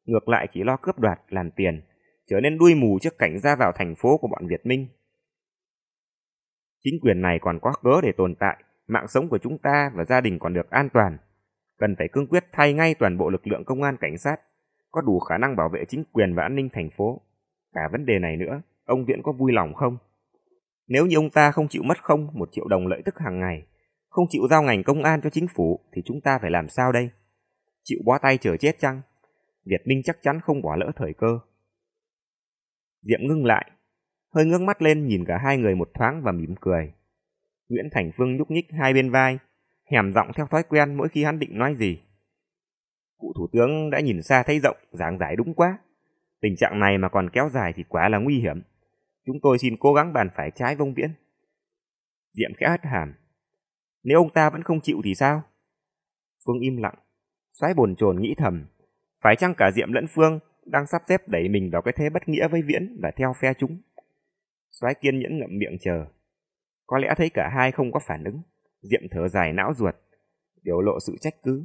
Ngược lại chỉ lo cướp đoạt, làm tiền, trở nên đuôi mù trước cảnh ra vào thành phố của bọn Việt Minh. Chính quyền này còn có cớ để tồn tại, mạng sống của chúng ta và gia đình còn được an toàn, cần phải cương quyết thay ngay toàn bộ lực lượng công an cảnh sát, có đủ khả năng bảo vệ chính quyền và an ninh thành phố. Cả vấn đề này nữa, ông Viễn có vui lòng không? Nếu như ông ta không chịu mất không một triệu đồng lợi tức hàng ngày, không chịu giao ngành công an cho chính phủ thì chúng ta phải làm sao đây? Chịu bó tay chờ chết chăng? Việt Minh chắc chắn không bỏ lỡ thời cơ. Diệm ngưng lại, hơi ngước mắt lên nhìn cả hai người một thoáng và mỉm cười. Nguyễn Thành Phương nhúc nhích hai bên vai, hèm giọng theo thói quen mỗi khi hắn định nói gì. Cụ thủ tướng đã nhìn xa thấy rộng, giảng giải đúng quá. Tình trạng này mà còn kéo dài thì quá là nguy hiểm. Chúng tôi xin cố gắng bàn phải trái vông viễn. Diệm khẽ hất hàm. Nếu ông ta vẫn không chịu thì sao? Phương im lặng, xoáy bồn chồn nghĩ thầm. Phải chăng cả Diệm lẫn Phương đang sắp xếp đẩy mình vào cái thế bất nghĩa với Viễn và theo phe chúng? xoáy kiên nhẫn ngậm miệng chờ. Có lẽ thấy cả hai không có phản ứng, Diệm thở dài não ruột, biểu lộ sự trách cứ.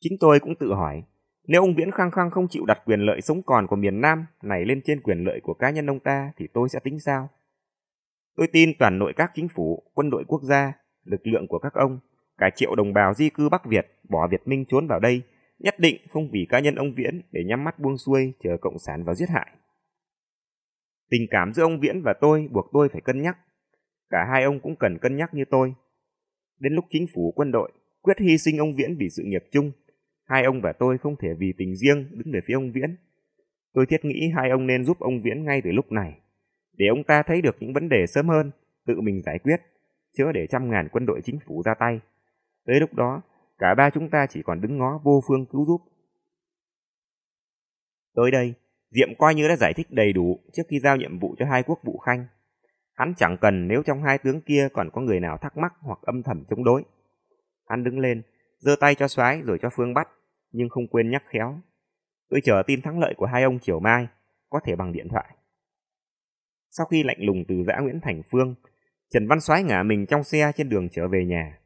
Chính tôi cũng tự hỏi, nếu ông Viễn khăng khăng không chịu đặt quyền lợi sống còn của miền Nam này lên trên quyền lợi của cá nhân ông ta thì tôi sẽ tính sao? Tôi tin toàn nội các chính phủ, quân đội quốc gia, lực lượng của các ông, cả triệu đồng bào di cư Bắc Việt bỏ Việt Minh trốn vào đây, nhất định không vì cá nhân ông Viễn để nhắm mắt buông xuôi chờ Cộng sản vào giết hại. Tình cảm giữa ông Viễn và tôi buộc tôi phải cân nhắc cả hai ông cũng cần cân nhắc như tôi. Đến lúc chính phủ quân đội quyết hy sinh ông Viễn vì sự nghiệp chung, hai ông và tôi không thể vì tình riêng đứng về phía ông Viễn. Tôi thiết nghĩ hai ông nên giúp ông Viễn ngay từ lúc này, để ông ta thấy được những vấn đề sớm hơn, tự mình giải quyết, chứ để trăm ngàn quân đội chính phủ ra tay. Tới lúc đó, cả ba chúng ta chỉ còn đứng ngó vô phương cứu giúp. Tới đây, Diệm coi như đã giải thích đầy đủ trước khi giao nhiệm vụ cho hai quốc vụ khanh. Hắn chẳng cần nếu trong hai tướng kia còn có người nào thắc mắc hoặc âm thầm chống đối. Hắn đứng lên, giơ tay cho soái rồi cho Phương bắt, nhưng không quên nhắc khéo. Tôi chờ tin thắng lợi của hai ông chiều mai, có thể bằng điện thoại. Sau khi lạnh lùng từ giã Nguyễn Thành Phương, Trần Văn Soái ngả mình trong xe trên đường trở về nhà.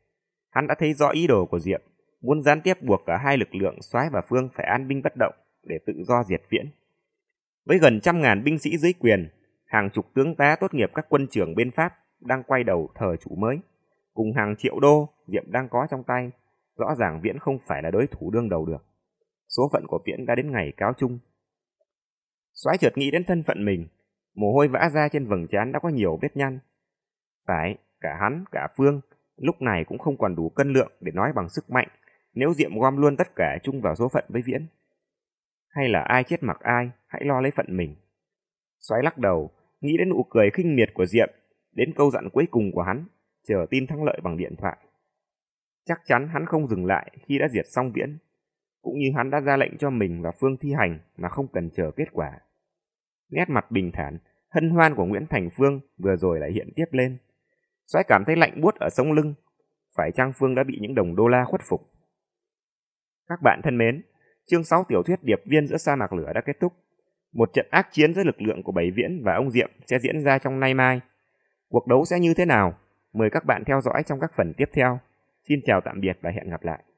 Hắn đã thấy rõ ý đồ của Diệm, muốn gián tiếp buộc cả hai lực lượng Soái và Phương phải an binh bất động để tự do diệt viễn. Với gần trăm ngàn binh sĩ dưới quyền, hàng chục tướng tá tốt nghiệp các quân trưởng bên Pháp đang quay đầu thờ chủ mới. Cùng hàng triệu đô Diệm đang có trong tay, rõ ràng Viễn không phải là đối thủ đương đầu được. Số phận của Viễn đã đến ngày cáo chung. Soái chợt nghĩ đến thân phận mình, mồ hôi vã ra trên vầng trán đã có nhiều vết nhăn. Phải, cả hắn, cả Phương, lúc này cũng không còn đủ cân lượng để nói bằng sức mạnh, nếu Diệm gom luôn tất cả chung vào số phận với Viễn. Hay là ai chết mặc ai, hãy lo lấy phận mình. Soái lắc đầu, nghĩ đến nụ cười khinh miệt của Diệm, đến câu dặn cuối cùng của hắn, chờ tin thắng lợi bằng điện thoại. Chắc chắn hắn không dừng lại khi đã diệt xong viễn, cũng như hắn đã ra lệnh cho mình và Phương thi hành mà không cần chờ kết quả. Nét mặt bình thản, hân hoan của Nguyễn Thành Phương vừa rồi lại hiện tiếp lên. Soái cảm thấy lạnh buốt ở sống lưng, phải chăng Phương đã bị những đồng đô la khuất phục. Các bạn thân mến, chương 6 tiểu thuyết điệp viên giữa sa mạc lửa đã kết thúc. Một trận ác chiến giữa lực lượng của Bảy Viễn và ông Diệm sẽ diễn ra trong nay mai. Cuộc đấu sẽ như thế nào? Mời các bạn theo dõi trong các phần tiếp theo. Xin chào tạm biệt và hẹn gặp lại.